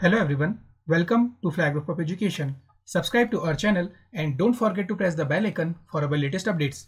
Hello everyone, welcome to Flag Group of Education. Subscribe to our channel and don't forget to press the bell icon for our latest updates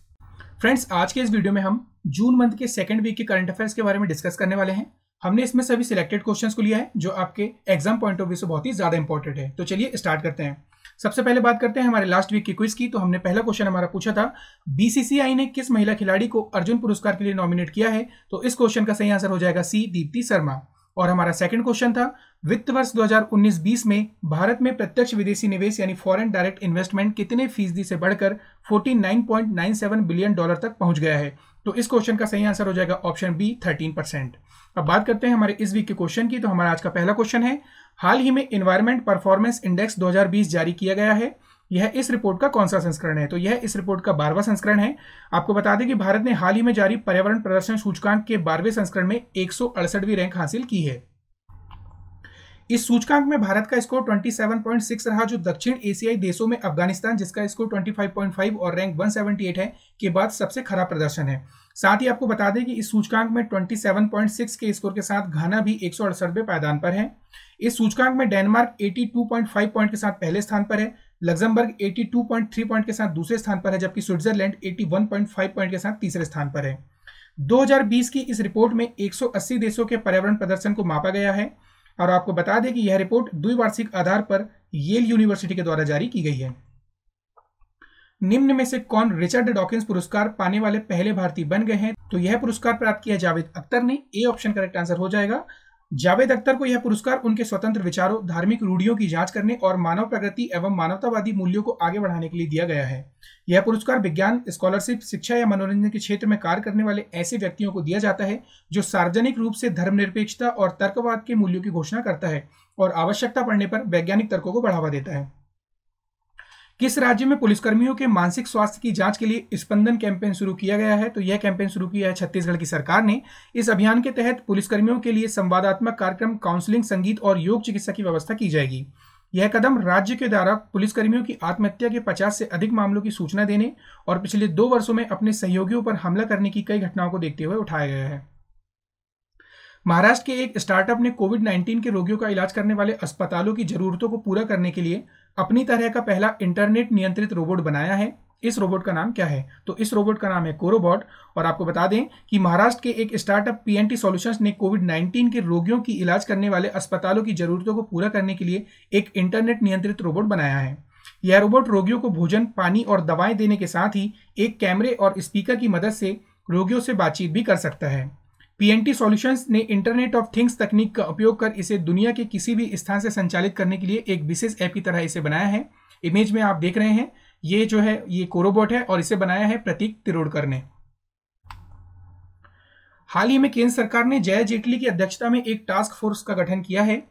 friends आज के इस video में हम जून month के second week के current affairs के बारे में डिस्कस करने वाले हैं हमने इसमें सभी सिलेक्टेड क्वेश्चंस को लिया है जो आपके एग्जाम पॉइंट ऑफ व्यू से बहुत ही ज्यादा इंपॉर्टेंट है तो चलिए स्टार्ट करते हैं सबसे पहले बात करते हैं हमारे लास्ट वीक की क्विज की तो हमने पहला क्वेश्चन हमारा पूछा था बीसीसीआई ने किस महिला खिलाड़ी को अर्जुन पुरस्कार के लिए नॉमिनेट किया है तो इस क्वेश्चन का सही आंसर हो जाएगा सी दीप्ति शर्मा और हमारा सेकंड क्वेश्चन था वित्त वर्ष 2019-20 में भारत में प्रत्यक्ष विदेशी निवेश यानी फॉरेन डायरेक्ट इन्वेस्टमेंट कितने फीसदी से बढ़कर 49.97 बिलियन डॉलर तक पहुंच गया है तो इस क्वेश्चन का सही आंसर हो जाएगा ऑप्शन बी 13 परसेंट अब बात करते हैं हमारे इस वीक के क्वेश्चन की तो हमारा आज का पहला क्वेश्चन है हाल ही में इन्वायरमेंट परफॉर्मेंस इंडेक्स 2020 जारी किया गया है यह इस रिपोर्ट का कौन सा संस्करण है तो यह इस रिपोर्ट का बारहवा संस्करण है आपको बता दें कि भारत ने हाल ही में जारी पर्यावरण प्रदर्शन सूचकांक के बारहवें संस्करण में एक रैंक हासिल की है इस सूचकांक में भारत का स्कोर 27.6 रहा जो दक्षिण एशियाई देशों में अफगानिस्तान जिसका स्कोर 25.5 और रैंक 178 है के बाद सबसे खराब प्रदर्शन है साथ ही आपको बता दें कि इस सूचकांक में 27.6 के स्कोर के साथ घाना भी एक सौ पायदान पर है इस सूचकांक में डेनमार्क 82.5 पॉइंट के साथ पहले स्थान पर है लग्जमबर्ग 82.3 पॉइंट के साथ दूसरे स्थान पर है जबकि स्विट्जरलैंड 81.5 पॉइंट के साथ तीसरे स्थान पर है 2020 की इस रिपोर्ट में 180 देशों के पर्यावरण प्रदर्शन को मापा गया है और आपको बता दें कि यह रिपोर्ट द्विवार्षिक आधार पर येल यूनिवर्सिटी के द्वारा जारी की गई है निम्न में से कौन रिचर्ड डॉकिंस पुरस्कार पाने वाले पहले भारतीय बन गए हैं तो यह पुरस्कार प्राप्त किया जावेद अख्तर ने ए ऑप्शन करेक्ट आंसर हो जाएगा जावेद अख्तर को यह पुरस्कार उनके स्वतंत्र विचारों धार्मिक रूढ़ियों की जांच करने और मानव प्रगति एवं मानवतावादी मूल्यों को आगे बढ़ाने के लिए दिया गया है यह पुरस्कार विज्ञान स्कॉलरशिप शिक्षा या मनोरंजन के क्षेत्र में कार्य करने वाले ऐसे व्यक्तियों को दिया जाता है जो सार्वजनिक रूप से धर्मनिरपेक्षता और तर्कवाद के मूल्यों की घोषणा करता है और आवश्यकता पड़ने पर वैज्ञानिक तर्कों को बढ़ावा देता है किस राज्य में पुलिसकर्मियों के मानसिक स्वास्थ्य की जांच के लिए स्पंदन कैंपेन शुरू किया गया है तो यह कैंपेन शुरू किया है छत्तीसगढ़ की सरकार ने इस अभियान के तहत पुलिसकर्मियों के लिए संवादात्मक कार्यक्रम काउंसलिंग संगीत और योग चिकित्सा की व्यवस्था की जाएगी यह कदम राज्य के द्वारा पुलिसकर्मियों की आत्महत्या के 50 से अधिक मामलों की सूचना देने और पिछले दो वर्षों में अपने सहयोगियों पर हमला करने की कई घटनाओं को देखते हुए उठाया गया है महाराष्ट्र के एक स्टार्टअप ने कोविड 19 के रोगियों का इलाज करने वाले अस्पतालों की जरूरतों को पूरा करने के लिए अपनी तरह का पहला इंटरनेट नियंत्रित रोबोट बनाया है इस रोबोट का नाम क्या है तो इस रोबोट का नाम है कोरोबॉट और आपको बता दें कि महाराष्ट्र के एक स्टार्टअप पीएनटी सॉल्यूशंस ने कोविड 19 के रोगियों की इलाज करने वाले अस्पतालों की जरूरतों को पूरा करने के लिए एक इंटरनेट नियंत्रित रोबोट बनाया है यह रोबोट रोगियों को भोजन पानी और दवाएं देने के साथ ही एक कैमरे और स्पीकर की मदद से रोगियों से बातचीत भी कर सकता है पीएनटी सॉल्यूशंस ने इंटरनेट ऑफ थिंग्स तकनीक का उपयोग कर इसे दुनिया के किसी भी स्थान से संचालित करने के लिए एक विशेष ऐप की तरह इसे बनाया है इमेज में आप देख रहे हैं ये जो है ये कोरोबोट है और इसे बनाया है प्रतीक तिरोड़कर ने हाल ही में केंद्र सरकार ने जय जेटली की अध्यक्षता में एक टास्क फोर्स का गठन किया है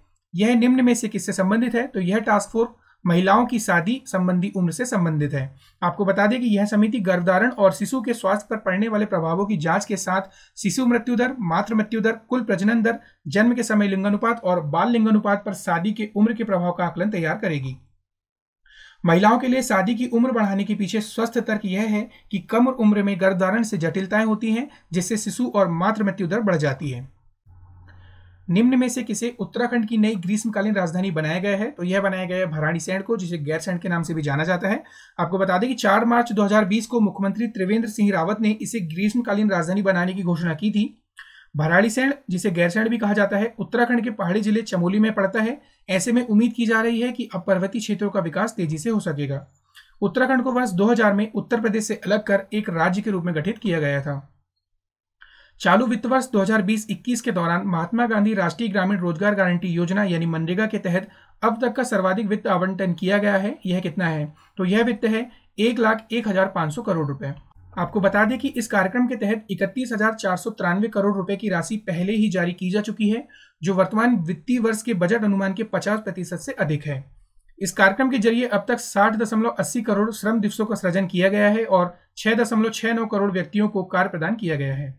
यह निम्न में से किससे संबंधित है तो यह टास्क फोर्स महिलाओं की शादी संबंधी उम्र से संबंधित है आपको बता दें कि यह समिति गर्भधारण और शिशु के स्वास्थ्य पर पड़ने वाले प्रभावों की जांच के साथ शिशु मृत्यु दर मातृ मृत्यु दर कुल प्रजनन दर जन्म के समय लिंगानुपात और बाल लिंगानुपात पर शादी के उम्र के प्रभाव का आकलन तैयार करेगी महिलाओं के लिए शादी की उम्र बढ़ाने के पीछे स्वस्थ तर्क यह है कि कम उम्र में गर्भधारण से जटिलताएं होती हैं जिससे शिशु और मातृ मृत्यु दर बढ़ जाती है निम्न में से किसे उत्तराखंड की नई ग्रीष्मकालीन राजधानी बनाया गया है तो यह बनाया गया है सैंड को जिसे सैंड के नाम से भी जाना जाता है आपको बता दें कि 4 मार्च 2020 को मुख्यमंत्री त्रिवेंद्र सिंह रावत ने इसे ग्रीष्मकालीन राजधानी बनाने की घोषणा की थी सैंड जिसे गैरसैंड भी कहा जाता है उत्तराखंड के पहाड़ी जिले चमोली में पड़ता है ऐसे में उम्मीद की जा रही है कि अब पर्वतीय क्षेत्रों का विकास तेजी से हो सकेगा उत्तराखंड को वर्ष 2000 में उत्तर प्रदेश से अलग कर एक राज्य के रूप में गठित किया गया था चालू वित्त वर्ष 2020-21 के दौरान महात्मा गांधी राष्ट्रीय ग्रामीण रोजगार गारंटी योजना यानी मनरेगा के तहत अब तक का सर्वाधिक वित्त आवंटन किया गया है यह कितना है तो यह वित्त है एक लाख एक हजार पाँच सौ करोड़ रुपए आपको बता दें कि इस कार्यक्रम के तहत इकतीस हजार चार सौ तिरानवे करोड़ रुपए की राशि पहले ही जारी की जा चुकी है जो वर्तमान वित्तीय वर्ष के बजट अनुमान के पचास प्रतिशत से अधिक है इस कार्यक्रम के जरिए अब तक साठ दशमलव अस्सी करोड़ श्रम दिवसों का सृजन किया गया है और छह दशमलव छह नौ करोड़ व्यक्तियों को कार्य प्रदान किया गया है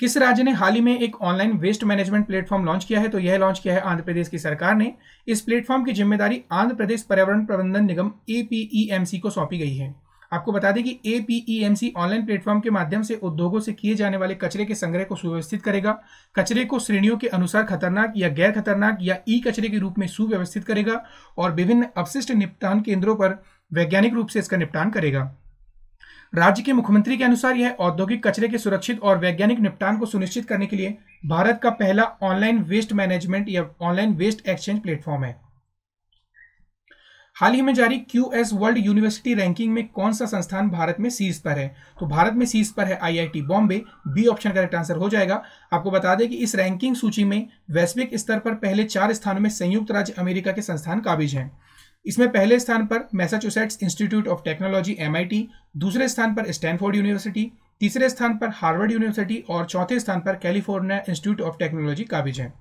किस राज्य ने हाल ही में एक online waste management platform launch किया है तो यह लॉन्च किया है आंध्र प्रदेश की सरकार ने इस प्लेटफॉर्म की जिम्मेदारी आंध्र प्रदेश पर्यावरण प्रबंधन निगम एपीईएमसी e को सौंपी गई है आपको बता दें कि एपीईएमसी ऑनलाइन प्लेटफॉर्म के माध्यम से उद्योगों से किए जाने वाले कचरे के संग्रह को सुव्यवस्थित करेगा कचरे को श्रेणियों के अनुसार खतरनाक या गैर खतरनाक या ई कचरे के रूप में सुव्यवस्थित करेगा और विभिन्न अपशिष्ट निपटान केंद्रों पर वैज्ञानिक रूप से इसका निपटान करेगा राज्य के मुख्यमंत्री के अनुसार यह औद्योगिक कचरे के सुरक्षित और वैज्ञानिक निपटान को सुनिश्चित करने के लिए भारत का पहला ऑनलाइन वेस्ट मैनेजमेंट या ऑनलाइन वेस्ट एक्सचेंज प्लेटफॉर्म है हाल ही में जारी Q S world university ranking में कौन सा संस्थान भारत में सीज पर है तो भारत में सीज पर है IIT Bombay B option correct answer हो जाएगा आपको बता दें कि इस रैंकिंग सूची में वैश्विक स्तर पर पहले चार स्थानों में संयुक्त राज्य अमेरिका के संस्थान काबिज हैं इसमें पहले स्थान पर Massachusetts Institute of Technology M दूसरे स्थान पर स्टैनफोर्ड यूनिवर्सिटी तीसरे स्थान पर हार्वर्ड यूनिवर्सिटी और चौथे स्थान पर कैलिफोर्निया इंस्टीट्यूट ऑफ टेक्नोलॉजी काबिज है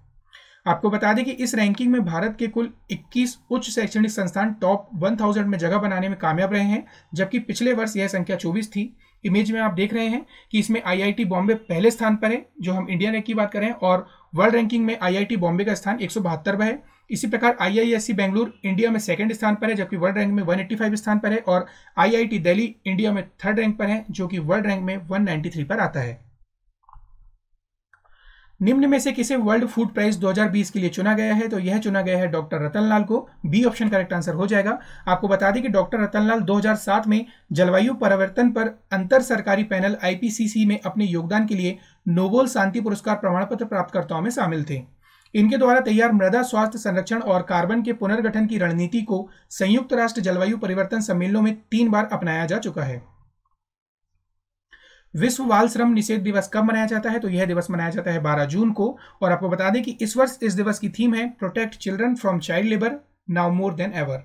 आपको बता दें कि इस रैंकिंग में भारत के कुल 21 उच्च शैक्षणिक संस्थान टॉप 1000 में जगह बनाने में कामयाब रहे हैं जबकि पिछले वर्ष यह संख्या 24 थी इमेज में आप देख रहे हैं कि इसमें आईआईटी बॉम्बे पहले स्थान पर है जो हम इंडिया रैंक की बात करें और वर्ल्ड रैंकिंग में आईआईटी बॉम्बे का स्थान एक है इसी प्रकार आईआईएससी बेंगलुरु इंडिया में सेकंड स्थान पर है जबकि वर्ल्ड रैंक में 185 स्थान पर है और आईआईटी दिल्ली इंडिया में थर्ड रैंक पर है जो कि वर्ल्ड रैंक में 193 पर आता है निम्न में से किसे वर्ल्ड फूड प्राइस 2020 के लिए चुना गया है तो यह चुना गया है डॉक्टर रतनलाल को बी ऑप्शन करेक्ट आंसर हो जाएगा आपको बता दें कि डॉक्टर रतनलाल 2007 में जलवायु परिवर्तन पर अंतर सरकारी पैनल आईपीसीसी में अपने योगदान के लिए नोबेल शांति पुरस्कार प्रमाण पत्र प्राप्तकर्ताओं में शामिल थे इनके द्वारा तैयार मृदा स्वास्थ्य संरक्षण और कार्बन के पुनर्गठन की रणनीति को संयुक्त राष्ट्र जलवायु परिवर्तन सम्मेलनों में तीन बार अपनाया जा चुका है विश्व बाल श्रम निषेध दिवस कब मनाया जाता है तो यह दिवस मनाया जाता है 12 जून को और आपको बता दें कि इस वर्ष इस दिवस की थीम है protect children from child labour now more than ever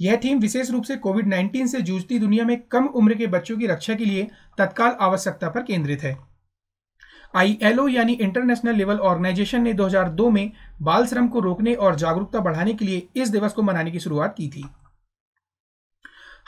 यह थीम विशेष रूप से कोविड 19 से जूझती दुनिया में कम उम्र के बच्चों की रक्षा के लिए तत्काल आवश्यकता पर केंद्रित है आईएलओ यानी इंटरनेशनल लेवल ऑर्गेनाइजेशन ने 2002 में बाल श्रम को रोकने और जागरूकता बढ़ाने के लिए इस दिवस को मनाने की शुरुआत की थी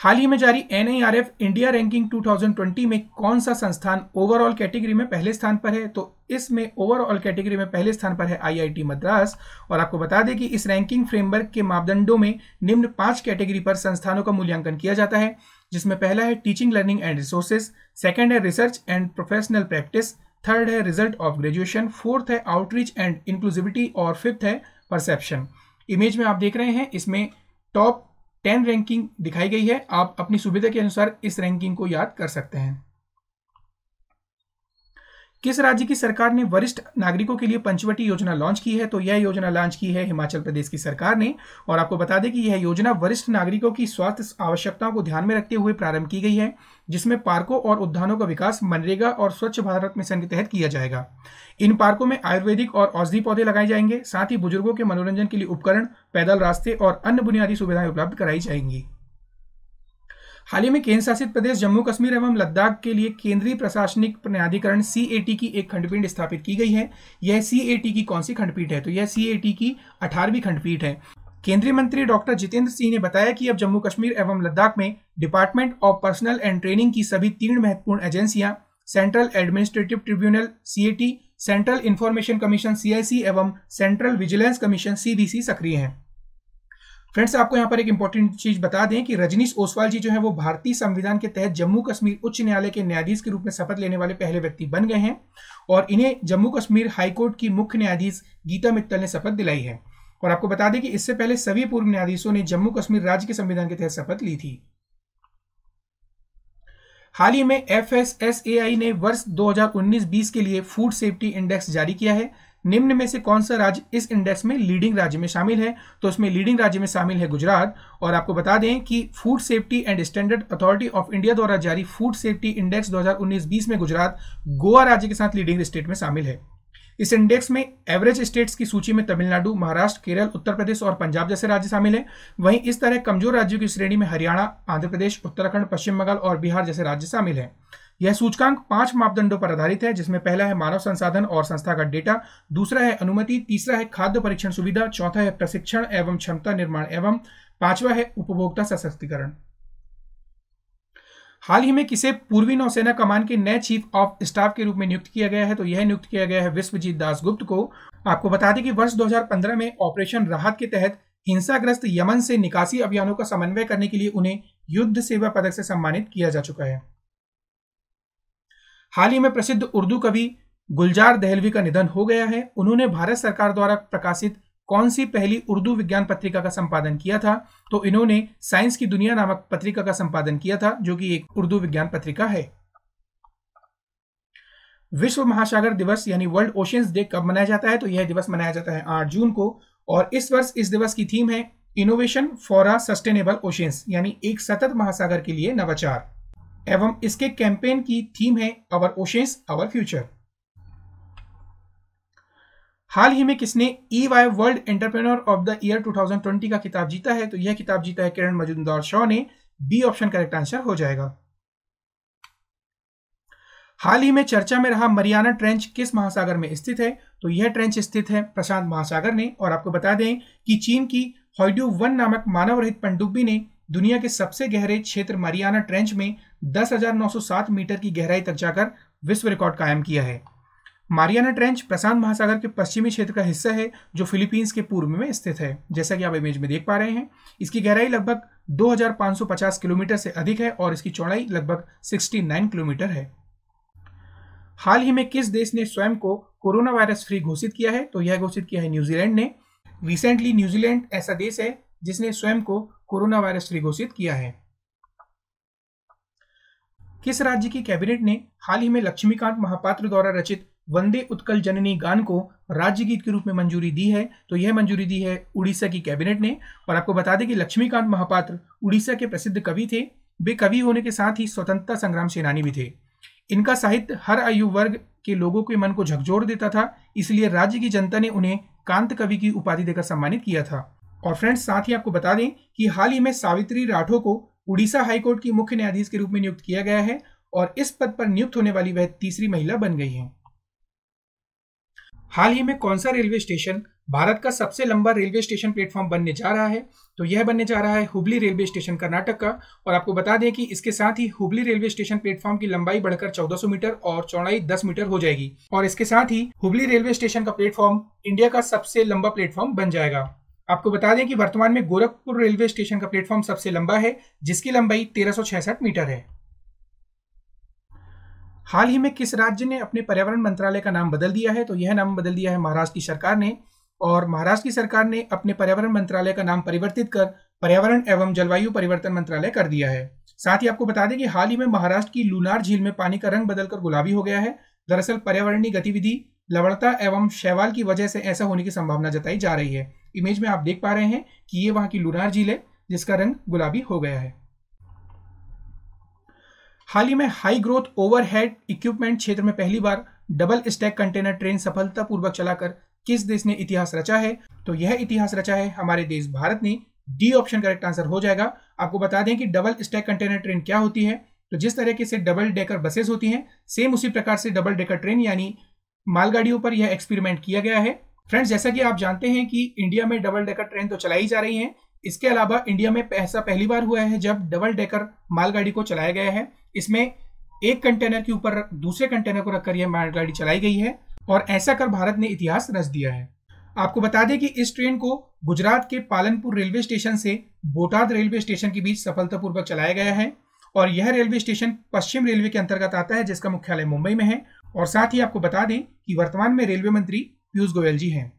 हाल ही में जारी एन इंडिया रैंकिंग 2020 में कौन सा संस्थान ओवरऑल कैटेगरी में पहले स्थान पर है तो इसमें ओवरऑल कैटेगरी में पहले स्थान पर है आईआईटी मद्रास और आपको बता दें कि इस रैंकिंग फ्रेमवर्क के मापदंडों में निम्न पांच कैटेगरी पर संस्थानों का मूल्यांकन किया जाता है जिसमें पहला है teaching learning and resources second है research and professional practice third है रिजल्ट ऑफ ग्रेजुएशन फोर्थ है आउटरीच एंड इंक्लूसिविटी और फिफ्थ है परसेप्शन इमेज में आप देख रहे हैं इसमें टॉप टेन रैंकिंग दिखाई गई है आप अपनी सुविधा के अनुसार इस रैंकिंग को याद कर सकते हैं किस राज्य की सरकार ने वरिष्ठ नागरिकों के लिए पंचवटी योजना लॉन्च की है तो यह योजना लॉन्च की है हिमाचल प्रदेश की सरकार ने और आपको बता दें कि यह योजना वरिष्ठ नागरिकों की स्वास्थ्य आवश्यकताओं को ध्यान में रखते हुए प्रारंभ की गई है जिसमें पार्कों और उद्यानों का विकास मनरेगा और स्वच्छ भारत मिशन के तहत किया जाएगा इन पार्कों में आयुर्वेदिक और औषधि पौधे लगाए जाएंगे साथ ही बुजुर्गों के मनोरंजन के लिए उपकरण पैदल रास्ते और अन्य बुनियादी सुविधाएं उपलब्ध कराई जाएंगी हाल ही में केंद्र शासित प्रदेश जम्मू कश्मीर एवं लद्दाख के लिए केंद्रीय प्रशासनिक न्यायाधिकरण सी की एक खंडपीठ स्थापित की गई है यह सी की कौन सी खंडपीठ है तो यह सी की अठारहवीं खंडपीठ है केंद्रीय मंत्री डॉक्टर जितेंद्र सिंह ने बताया कि अब जम्मू कश्मीर एवं लद्दाख में department of personnel and training की सभी तीन महत्वपूर्ण एजेंसियां central administrative tribunal CAT central information commission CIC एवं सेंट्रल विजिलेंस कमीशन सीबीसी सक्रिय हैं फ्रेंड्स आपको यहाँ पर एक इंपॉर्टेंट चीज बता दें कि रजनीश ओसवाल जी जो है वो भारतीय संविधान के तहत जम्मू कश्मीर उच्च न्यायालय के न्यायाधीश के रूप में शपथ लेने वाले पहले व्यक्ति बन गए हैं और इन्हें जम्मू कश्मीर हाईकोर्ट की मुख्य न्यायाधीश गीता मित्तल ने शपथ दिलाई है और आपको बता दें कि इससे पहले सभी पूर्व न्यायाधीशों ने जम्मू कश्मीर राज्य के संविधान के तहत शपथ ली थी हाल ही में एफ ने वर्ष 2019-20 के लिए फूड सेफ्टी इंडेक्स जारी किया है निम्न में से कौन सा राज्य इस इंडेक्स में लीडिंग राज्य में शामिल है तो इसमें लीडिंग राज्य में शामिल है गुजरात और आपको बता दें कि food safety and standard authority of India द्वारा जारी फूड सेफ्टी इंडेक्स 2019-20 में गुजरात गोवा राज्य के साथ लीडिंग स्टेट में शामिल है इस इंडेक्स में एवरेज स्टेट्स की सूची में तमिलनाडु महाराष्ट्र केरल उत्तर प्रदेश और पंजाब जैसे राज्य शामिल हैं वहीं इस तरह कमजोर राज्यों की श्रेणी में हरियाणा आंध्र प्रदेश उत्तराखंड पश्चिम बंगाल और बिहार जैसे राज्य शामिल हैं यह सूचकांक पांच मापदंडों पर आधारित है जिसमें पहला है मानव संसाधन और संस्था का डेटा दूसरा है अनुमति तीसरा है खाद्य परीक्षण सुविधा चौथा है प्रशिक्षण एवं क्षमता निर्माण एवं पांचवा है उपभोक्ता सशक्तिकरण हाल ही में किसे पूर्वी नौसेना कमान के नए चीफ ऑफ स्टाफ के रूप में नियुक्त किया गया है तो यह नियुक्त किया गया है विश्वजीत दासगुप्त को आपको बता दें कि वर्ष 2015 में ऑपरेशन राहत के तहत हिंसाग्रस्त यमन से निकासी अभियानों का समन्वय करने के लिए उन्हें युद्ध सेवा पदक से सम्मानित किया जा चुका है हाल ही में प्रसिद्ध उर्दू कवि गुलजार दहलवी का निधन हो गया है उन्होंने भारत सरकार द्वारा प्रकाशित कौन सी पहली उर्दू विज्ञान पत्रिका का संपादन किया था तो इन्होंने साइंस की दुनिया नामक पत्रिका का संपादन किया था जो कि एक उर्दू विज्ञान पत्रिका है विश्व महासागर दिवस यानी वर्ल्ड ओशियंस डे कब मनाया जाता है तो यह दिवस मनाया जाता है आठ जून को और इस वर्ष इस दिवस की थीम है innovation for a sustainable oceans यानी एक सतत महासागर के लिए नवाचार एवं इसके कैंपेन की थीम है अवर ओशेंस अवर फ्यूचर हाल ही में किसने E Y world entrepreneur of the year 2020 का किताब जीता है तो यह किताब जीता है किरण मजुमदार शॉ ने बी ऑप्शन करेक्ट आंसर हो जाएगा हाल ही में चर्चा में रहा मरियाना ट्रेंच किस महासागर में स्थित है तो यह ट्रेंच स्थित है प्रशांत महासागर ने और आपको बता दें कि चीन की हॉइड्यू वन नामक मानव रहित पनडुब्बी ने दुनिया के सबसे गहरे क्षेत्र मरियाना ट्रेंच में 10,907 मीटर की गहराई तक जाकर विश्व रिकॉर्ड कायम किया है मारियाना ट्रेंच प्रशांत महासागर के पश्चिमी क्षेत्र का हिस्सा है जो फिलीपींस के पूर्व में स्थित है जैसा कि आप इमेज में देख पा रहे हैं इसकी गहराई लगभग 2550 किलोमीटर से अधिक है और इसकी चौड़ाई लगभग 69 किलोमीटर है हाल ही में किस देश ने स्वयं को कोरोना वायरस फ्री घोषित किया है तो यह घोषित किया है न्यूजीलैंड ने रिसेंटली न्यूजीलैंड ऐसा देश है जिसने स्वयं को कोरोना वायरस फ्री घोषित किया है किस राज्य की कैबिनेट ने हाल ही में लक्ष्मीकांत महापात्र द्वारा रचित वंदे उत्कल जननी गान को राज्य गीत के रूप में मंजूरी दी है तो यह मंजूरी दी है उड़ीसा की कैबिनेट ने और आपको बता दें कि लक्ष्मीकांत महापात्र उड़ीसा के प्रसिद्ध कवि थे वे कवि होने के साथ ही स्वतंत्रता संग्राम सेनानी भी थे इनका साहित्य हर आयु वर्ग के लोगों के मन को झकझोर देता था इसलिए राज्य की जनता ने उन्हें कांत कवि की उपाधि देकर सम्मानित किया था और फ्रेंड्स साथ ही आपको बता दें कि हाल ही में सावित्री राठो को उड़ीसा हाईकोर्ट की मुख्य न्यायाधीश के रूप में नियुक्त किया गया है और इस पद पर नियुक्त होने वाली वह तीसरी महिला बन गई है हाल ही में कौन सा रेलवे स्टेशन भारत का सबसे लंबा रेलवे स्टेशन प्लेटफॉर्म बनने जा रहा है तो यह बनने जा रहा है हुबली रेलवे स्टेशन कर्नाटक का और आपको बता दें कि इसके साथ ही हुबली रेलवे स्टेशन प्लेटफॉर्म की लंबाई बढ़कर 1400 मीटर और चौड़ाई 10 मीटर हो जाएगी और इसके साथ ही हुबली रेलवे स्टेशन का प्लेटफॉर्म इंडिया का सबसे लंबा प्लेटफॉर्म बन जाएगा आपको बता दें कि वर्तमान में गोरखपुर रेलवे स्टेशन का प्लेटफॉर्म सबसे लंबा है जिसकी लंबाई तेरह मीटर है हाल ही में किस राज्य ने अपने पर्यावरण मंत्रालय का नाम बदल दिया है तो यह नाम बदल दिया है महाराष्ट्र की सरकार ने और महाराष्ट्र की सरकार ने अपने पर्यावरण मंत्रालय का नाम परिवर्तित कर पर्यावरण एवं जलवायु परिवर्तन मंत्रालय कर दिया है साथ ही आपको बता दें कि हाल ही में महाराष्ट्र की लूनार झील में पानी का रंग बदलकर गुलाबी हो गया है दरअसल पर्यावरणीय गतिविधि लवणता एवं शैवाल की वजह से ऐसा होने की संभावना जताई जा रही है इमेज में आप देख पा रहे हैं कि ये वहां की लुनार झील है जिसका रंग गुलाबी हो गया है हाल ही में हाई ग्रोथ ओवरहेड इक्विपमेंट क्षेत्र में पहली बार डबल स्टैक कंटेनर ट्रेन सफलतापूर्वक चलाकर किस देश ने इतिहास रचा है तो यह इतिहास रचा है हमारे देश भारत ने डी ऑप्शन करेक्ट आंसर हो जाएगा आपको बता दें कि डबल स्टैक कंटेनर ट्रेन क्या होती है तो जिस तरीके से डबल डेकर बसेस होती हैं सेम उसी प्रकार से डबल डेकर ट्रेन यानी मालगाड़ियों पर यह एक्सपेरिमेंट किया गया है फ्रेंड्स जैसा कि आप जानते हैं कि इंडिया में डबल डेकर ट्रेन तो चलाई जा रही है इसके अलावा इंडिया में ऐसा पहली बार हुआ है जब डबल डेकर मालगाड़ी को चलाया गया है इसमें एक कंटेनर के ऊपर दूसरे कंटेनर को रखकर यह मालगाड़ी चलाई गई है और ऐसा कर भारत ने इतिहास रच दिया है आपको बता दें कि इस ट्रेन को गुजरात के पालनपुर रेलवे स्टेशन से बोटाद रेलवे स्टेशन के बीच सफलतापूर्वक चलाया गया है और यह रेलवे स्टेशन पश्चिम रेलवे के अंतर्गत आता है जिसका मुख्यालय मुंबई में है और साथ ही आपको बता दें कि वर्तमान में रेलवे मंत्री पीयूष गोयल जी हैं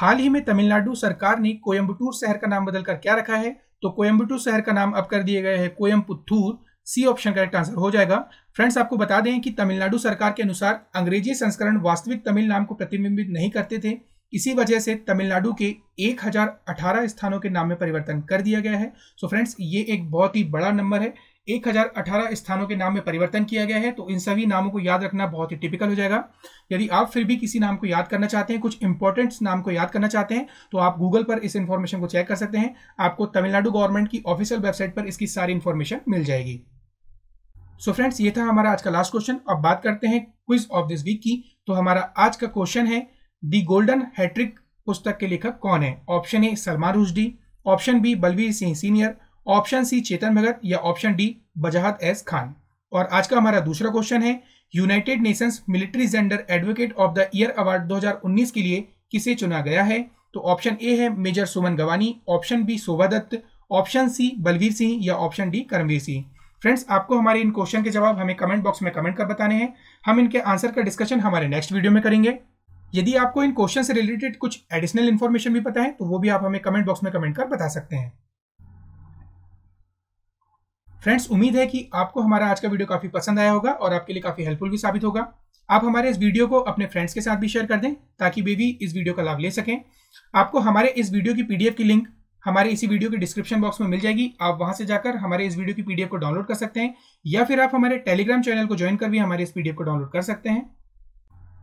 हाल ही में तमिलनाडु सरकार ने कोयम्बटूर शहर का नाम बदलकर क्या रखा है तो कोयम्बटूर शहर का नाम अब कर दिए गए है Coimbatore C option correct answer हो जाएगा फ्रेंड्स आपको बता दें कि तमिलनाडु सरकार के अनुसार अंग्रेजी संस्करण वास्तविक तमिल नाम को प्रतिबिंबित नहीं करते थे इसी वजह से तमिलनाडु के 1018 स्थानों के नाम में परिवर्तन कर दिया गया है सो so फ्रेंड्स ये एक बहुत ही बड़ा नंबर है अठारह स्थानों के नाम में परिवर्तन किया गया है तो इन सभी नामों को याद रखना बहुत ही टिपिकल हो जाएगा यदि आप फिर भी किसी नाम को याद करना चाहते हैं कुछ इंपॉर्टेंट नाम को याद करना चाहते हैं तो आप गूगल पर इस इन्फॉर्मेशन को चेक कर सकते हैं आपको तमिलनाडु गवर्नमेंट की ऑफिशियल वेबसाइट पर इसकी सारी इंफॉर्मेशन मिल जाएगी सो so फ्रेंड्स ये था हमारा आज का लास्ट क्वेश्चन अब बात करते हैं क्विज ऑफ दिस वीक की तो हमारा आज का क्वेश्चन है दी गोल्डन हैट्रिक पुस्तक के लेखक कौन है option A Salman Rushdie option B Balbir Singh senior option C Chetan Bhagat या option D Bajahat S Khan और आज का हमारा दूसरा क्वेश्चन है United Nations military gender advocate of the year award 2019 के लिए किसे चुना गया है तो ऑप्शन ए है major Suman Gawani option B Shobha Dutt option C Balbir Singh या option D Karamvir Singh friends आपको हमारे इन क्वेश्चन के जवाब हमें कमेंट बॉक्स में कमेंट कर बताने हैं हम इनके आंसर का डिस्कशन हमारे नेक्स्ट वीडियो में करेंगे यदि आपको इन क्वेश्चन से रिलेटेड कुछ एडिशनल इन्फॉर्मेशन भी पता है तो वो भी आप हमें कमेंट बॉक्स में कमेंट कर बता सकते हैं फ्रेंड्स उम्मीद है कि आपको हमारा आज का वीडियो काफी पसंद आया होगा और आपके लिए काफी हेल्पफुल भी साबित होगा आप हमारे इस वीडियो को अपने फ्रेंड्स के साथ भी शेयर कर दें ताकि वे भी इस वीडियो का लाभ ले सकें आपको हमारे इस वीडियो की पीडीएफ की लिंक हमारे इसी वीडियो के डिस्क्रिप्शन बॉक्स में मिल जाएगी आप वहां से जाकर हमारे इस वीडियो की पीडीएफ को डाउनलोड कर सकते हैं या फिर आप हमारे टेलीग्राम चैनल को ज्वाइन कर भी हमारे इस पीडीएफ को डाउनलोड कर सकते हैं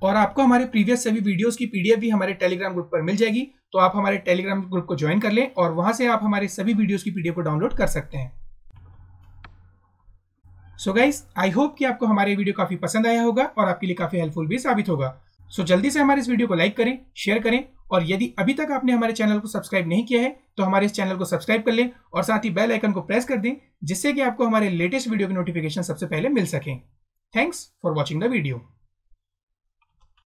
और आपको हमारे प्रीवियस सभी वीडियोस की पीडीएफ भी हमारे टेलीग्राम ग्रुप पर मिल जाएगी तो आप हमारे टेलीग्राम ग्रुप को ज्वाइन कर लें और वहां से आप हमारे सभी वीडियोज की पीडीएफ को डाउनलोड कर सकते हैं सो गाइज आई होप कि आपको हमारे वीडियो काफी पसंद आया होगा और आपके लिए काफी हेल्पफुल भी साबित होगा सो so, जल्दी से हमारे इस वीडियो को लाइक करें शेयर करें और यदि अभी तक आपने हमारे चैनल को सब्सक्राइब नहीं किया है तो हमारे इस चैनल को सब्सक्राइब कर लें और साथ ही बेल आइकन को प्रेस कर दें जिससे कि आपको हमारे लेटेस्ट वीडियो की नोटिफिकेशन सबसे पहले मिल सकें thanks for watching the video